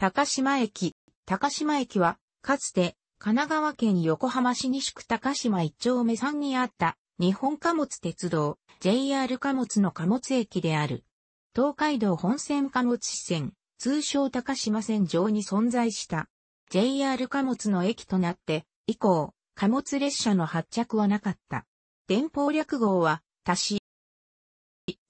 高島駅。高島駅は、かつて、神奈川県横浜市西区高島一丁目3にあった、日本貨物鉄道、JR 貨物の貨物駅である。東海道本線貨物支線、通称高島線上に存在した。JR 貨物の駅となって、以降、貨物列車の発着はなかった。電報略号は、足し。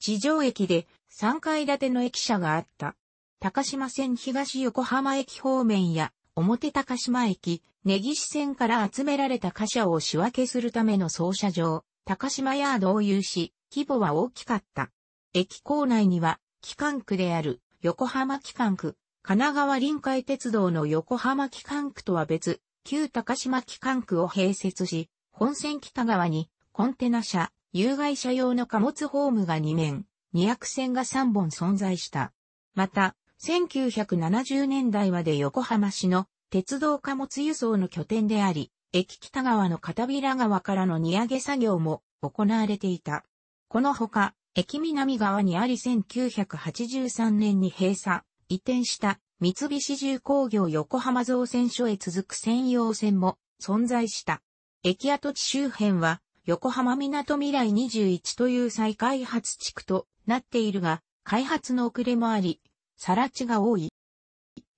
地上駅で3階建ての駅舎があった。高島線東横浜駅方面や、表高島駅、根岸線から集められた貨車を仕分けするための操車場、高島ヤードを有し、規模は大きかった。駅構内には、機関区である、横浜機関区、神奈川臨海鉄道の横浜機関区とは別、旧高島機関区を併設し、本線北側に、コンテナ車、有害車用の貨物ホームが2面、200線が3本存在した。また、1970年代まで横浜市の鉄道貨物輸送の拠点であり、駅北側の片平川からの荷上げ作業も行われていた。このほか、駅南側にあり1983年に閉鎖、移転した三菱重工業横浜造船所へ続く専用線も存在した。駅跡地周辺は横浜港未来21という再開発地区となっているが、開発の遅れもあり、更地が多い。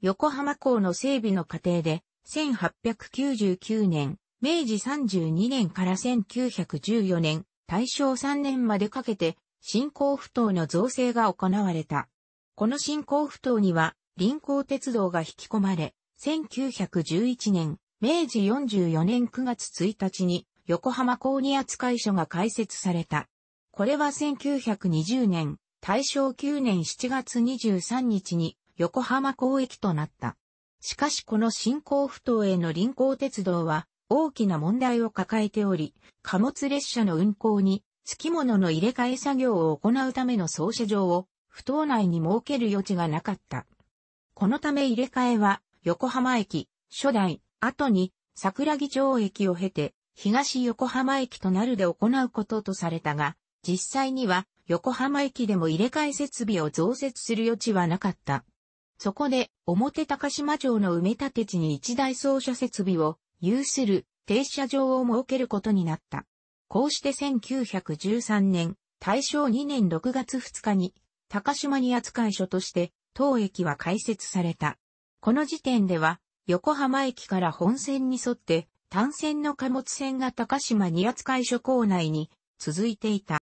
横浜港の整備の過程で、1899年、明治32年から1914年、大正3年までかけて、新港埠頭の造成が行われた。この新港埠頭には、臨港鉄道が引き込まれ、1911年、明治44年9月1日に、横浜港に扱い所が開設された。これは1920年、大正9年7月23日に横浜港駅となった。しかしこの新港埠頭への臨港鉄道は大きな問題を抱えており、貨物列車の運行に付き物の入れ替え作業を行うための操車場を埠頭内に設ける余地がなかった。このため入れ替えは横浜駅、初代、後に桜木町駅を経て東横浜駅となるで行うこととされたが、実際には横浜駅でも入れ替え設備を増設する余地はなかった。そこで、表高島城の埋め立て地に一台走車設備を有する停車場を設けることになった。こうして1913年、大正2年6月2日に、高島に扱い所として、当駅は開設された。この時点では、横浜駅から本線に沿って、単線の貨物線が高島に扱い所構内に続いていた。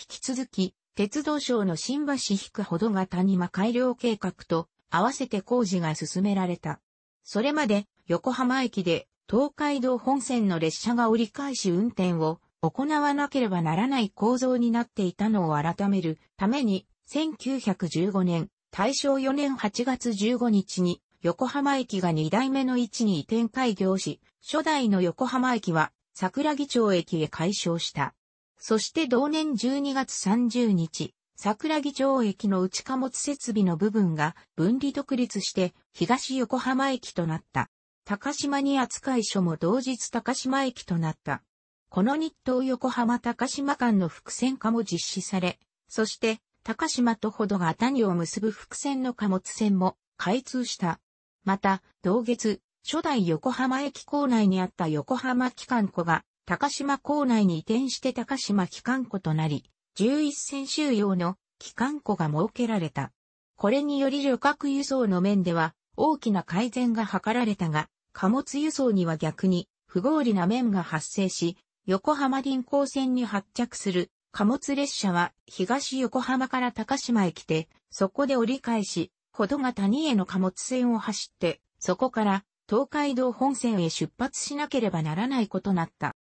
引き続き、鉄道省の新橋引くほどが谷間改良計画と合わせて工事が進められた。それまで横浜駅で東海道本線の列車が折り返し運転を行わなければならない構造になっていたのを改めるために1915年大正4年8月15日に横浜駅が2代目の位置に移転開業し初代の横浜駅は桜木町駅へ改称した。そして同年12月30日、桜木町駅の内貨物設備の部分が分離独立して東横浜駅となった。高島に扱い所も同日高島駅となった。この日東横浜高島間の伏線化も実施され、そして高島とほどが谷を結ぶ伏線の貨物線も開通した。また、同月、初代横浜駅構内にあった横浜機関庫が高島港内に移転して高島機関庫となり、11船収容の機関庫が設けられた。これにより旅客輸送の面では大きな改善が図られたが、貨物輸送には逆に不合理な面が発生し、横浜臨港線に発着する貨物列車は東横浜から高島へ来て、そこで折り返し、ことが谷への貨物船を走って、そこから東海道本線へ出発しなければならないことなった。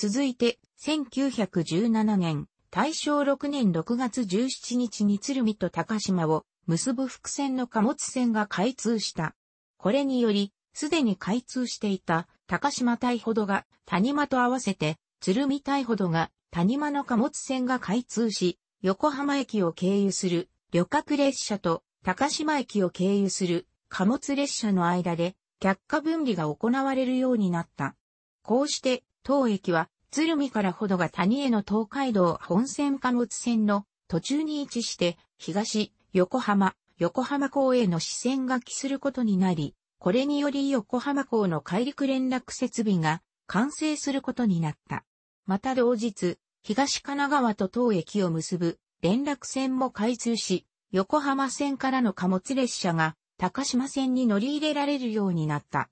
続いて、1917年、大正6年6月17日に鶴見と高島を結ぶ伏線の貨物船が開通した。これにより、すでに開通していた高島大ほどが谷間と合わせて、鶴見大ほどが谷間の貨物船が開通し、横浜駅を経由する旅客列車と高島駅を経由する貨物列車の間で、却下分離が行われるようになった。こうして、当駅は、鶴見からほどが谷への東海道本線貨物線の途中に位置して、東、横浜、横浜港への支線が帰することになり、これにより横浜港の海陸連絡設備が完成することになった。また同日、東神奈川と当駅を結ぶ連絡線も開通し、横浜線からの貨物列車が高島線に乗り入れられるようになった。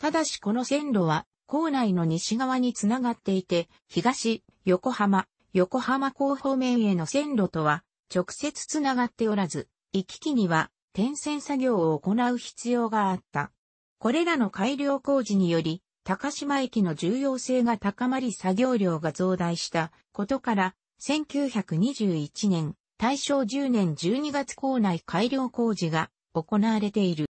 ただしこの線路は構内の西側につながっていて、東、横浜、横浜港方面への線路とは直接つながっておらず、行き来には点線作業を行う必要があった。これらの改良工事により、高島駅の重要性が高まり作業量が増大したことから、1921年、大正10年12月校内改良工事が行われている。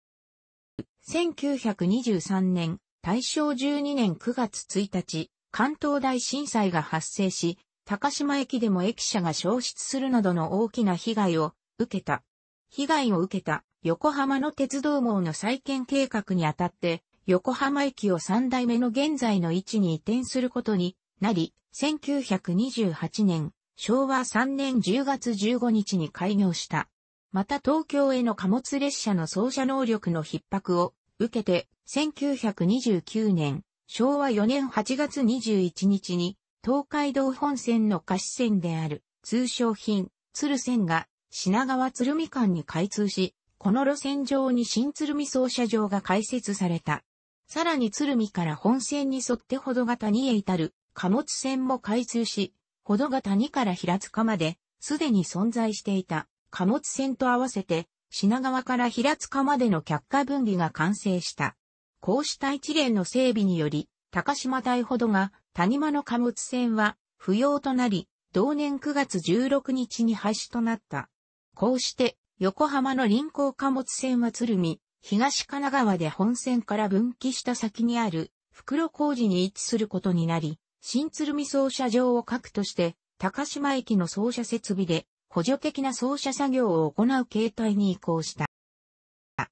1923年、大正12年9月1日、関東大震災が発生し、高島駅でも駅舎が消失するなどの大きな被害を受けた。被害を受けた横浜の鉄道網の再建計画にあたって、横浜駅を3代目の現在の位置に移転することになり、1928年、昭和3年10月15日に開業した。また東京への貨物列車の走車能力の逼迫を受けて、1929年、昭和4年8月21日に、東海道本線の貸し線である、通称品、鶴線が、品川鶴見間に開通し、この路線上に新鶴見操車場が開設された。さらに鶴見から本線に沿ってほどが谷へ至る貨物線も開通し、ほどが谷から平塚まで、すでに存在していた貨物線と合わせて品川から平塚までの却下分離が完成した。こうした一連の整備により、高島台ほどが谷間の貨物船は不要となり、同年9月16日に廃止となった。こうして、横浜の臨港貨物船は鶴見、東神奈川で本線から分岐した先にある袋工事に位置することになり、新鶴見操車場を核として、高島駅の操車設備で補助的な操車作業を行う形態に移行した。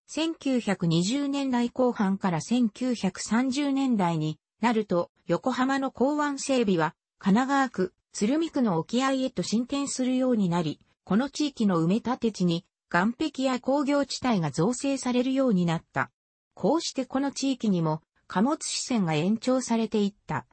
1920年代後半から1930年代になると、横浜の港湾整備は、神奈川区、鶴見区の沖合へと進展するようになり、この地域の埋め立て地に、岸壁や工業地帯が造成されるようになった。こうしてこの地域にも、貨物支線が延長されていった。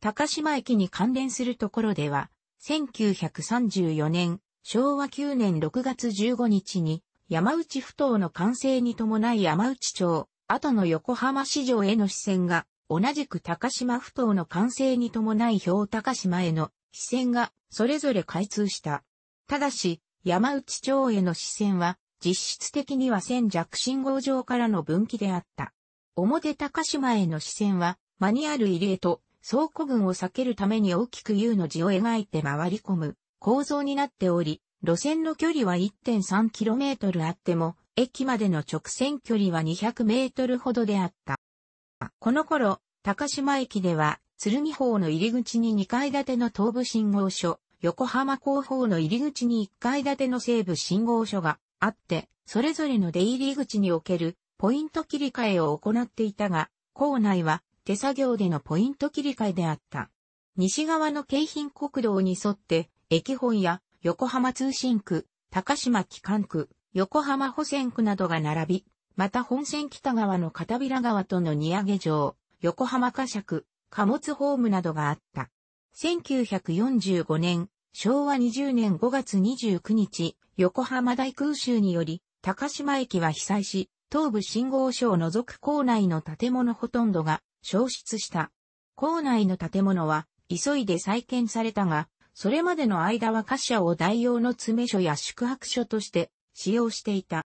高島駅に関連するところでは、1934年、昭和9年6月15日に、山内不当の完成に伴い山内町、後の横浜市場への視線が、同じく高島不当の完成に伴い表高島への視線が、それぞれ開通した。ただし、山内町への視線は、実質的には千弱信号場からの分岐であった。表高島への視線は、マニュアル入江と、倉庫群を避けるために大きく U の字を描いて回り込む。構造になっており、路線の距離は 1.3km あっても、駅までの直線距離は 200m ほどであった。この頃、高島駅では、鶴見方の入り口に2階建ての東部信号所、横浜港方の入り口に1階建ての西部信号所があって、それぞれの出入り口におけるポイント切り替えを行っていたが、構内は手作業でのポイント切り替えであった。西側の京浜国道に沿って駅本や横浜通信区、高島機関区、横浜保線区などが並び、また本線北側の片平川との荷上げ場、横浜貨車区、貨物ホームなどがあった。1945年、昭和20年5月29日、横浜大空襲により、高島駅は被災し、東部信号所を除く校内の建物ほとんどが消失した。校内の建物は急いで再建されたが、それまでの間は貨車を代用の詰め所や宿泊所として使用していた。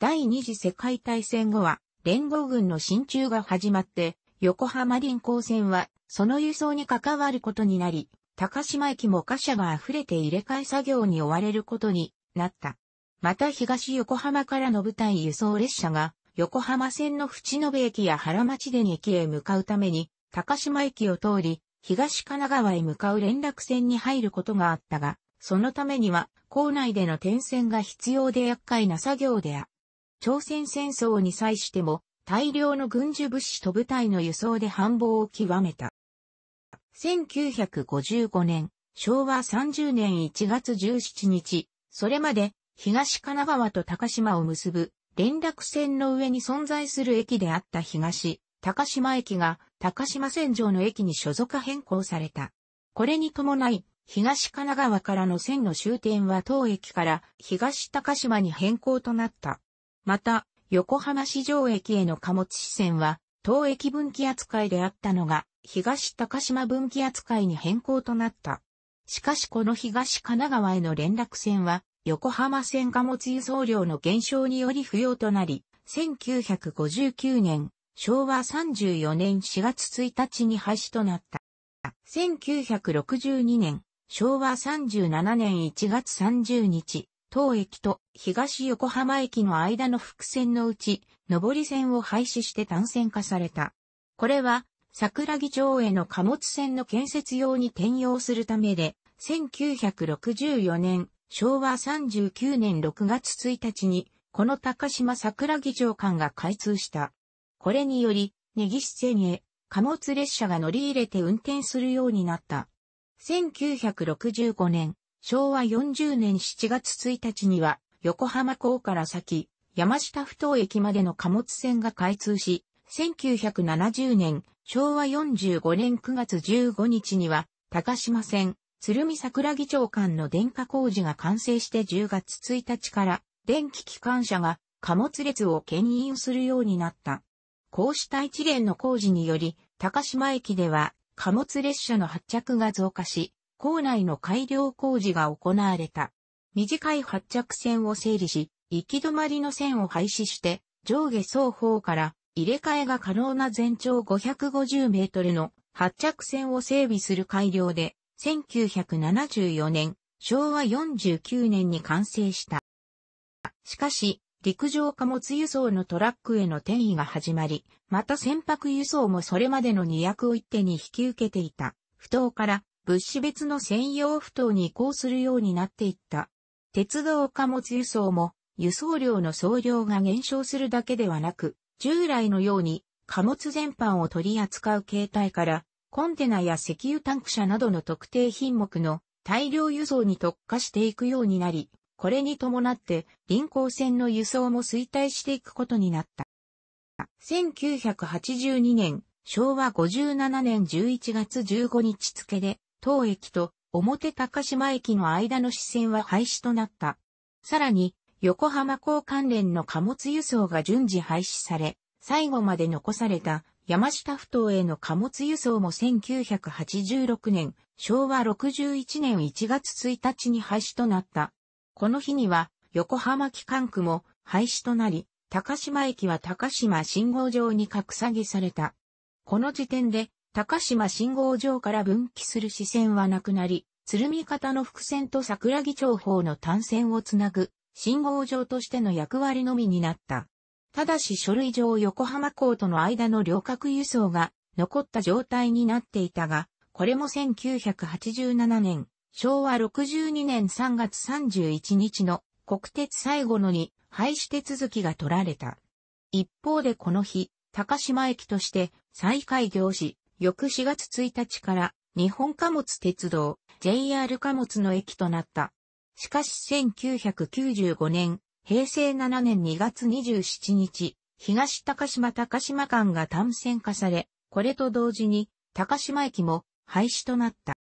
第二次世界大戦後は連合軍の進駐が始まって横浜臨港線はその輸送に関わることになり、高島駅も貨車が溢れて入れ替え作業に追われることになった。また東横浜からの部隊輸送列車が横浜線の淵延駅や原町出駅へ向かうために高島駅を通り東神奈川へ向かう連絡船に入ることがあったが、そのためには、港内での転戦が必要で厄介な作業であ。朝鮮戦争に際しても、大量の軍需物資と部隊の輸送で繁忙を極めた。1955年、昭和30年1月17日、それまで東神奈川と高島を結ぶ連絡船の上に存在する駅であった東高島駅が高島戦場の駅に所属変更された。これに伴い、東神奈川からの線の終点は当駅から東高島に変更となった。また、横浜市場駅への貨物支線は、当駅分岐扱いであったのが、東高島分岐扱いに変更となった。しかしこの東神奈川への連絡線は、横浜線貨物輸送量の減少により不要となり、1959年、昭和34年4月1日に廃止となった。1962年、昭和37年1月30日、当駅と東横浜駅の間の伏線のうち、上り線を廃止して単線化された。これは、桜木町への貨物線の建設用に転用するためで、1964年、昭和39年6月1日に、この高島桜木城間が開通した。これにより、根岸線へ貨物列車が乗り入れて運転するようになった。1965年、昭和40年7月1日には、横浜港から先、山下不頭駅までの貨物線が開通し、1970年、昭和45年9月15日には、高島線、鶴見桜木町間の電化工事が完成して10月1日から、電気機関車が貨物列を牽引するようになった。こうした一連の工事により、高島駅では貨物列車の発着が増加し、構内の改良工事が行われた。短い発着線を整理し、行き止まりの線を廃止して、上下双方から入れ替えが可能な全長550メートルの発着線を整備する改良で、1974年、昭和49年に完成した。しかし、陸上貨物輸送のトラックへの転移が始まり、また船舶輸送もそれまでの2役を一手に引き受けていた、不当から物資別の専用不当に移行するようになっていった。鉄道貨物輸送も輸送量の総量が減少するだけではなく、従来のように貨物全般を取り扱う形態から、コンテナや石油タンク車などの特定品目の大量輸送に特化していくようになり、これに伴って臨港船の輸送も衰退していくことになった。1982年、昭和57年11月15日付で、当駅と表高島駅の間の支線は廃止となった。さらに、横浜港関連の貨物輸送が順次廃止され、最後まで残された山下ふ頭への貨物輸送も1986年、昭和61年1月1日に廃止となった。この日には、横浜機関区も廃止となり、高島駅は高島信号場に格下げされた。この時点で、高島信号場から分岐する支線はなくなり、鶴見方の伏線と桜木町方の単線をつなぐ、信号場としての役割のみになった。ただし書類上横浜港との間の旅客輸送が残った状態になっていたが、これも1987年昭和62年3月31日の国鉄最後のに廃止手続きが取られた。一方でこの日、高島駅として再開業し、翌4月1日から日本貨物鉄道 JR 貨物の駅となった。しかし1995年、平成7年2月27日、東高島高島間が単線化され、これと同時に高島駅も廃止となった。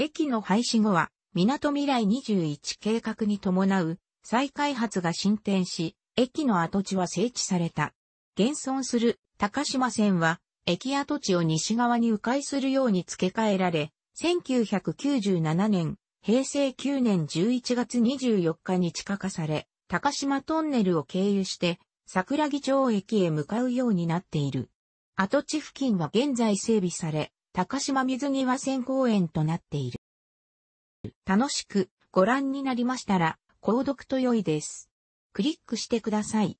駅の廃止後は、港未来21計画に伴う再開発が進展し、駅の跡地は整地された。現存する高島線は、駅跡地を西側に迂回するように付け替えられ、1997年、平成9年11月24日に地下化され、高島トンネルを経由して、桜木町駅へ向かうようになっている。跡地付近は現在整備され、高島水際線公園となっている。楽しくご覧になりましたら、購読と良いです。クリックしてください。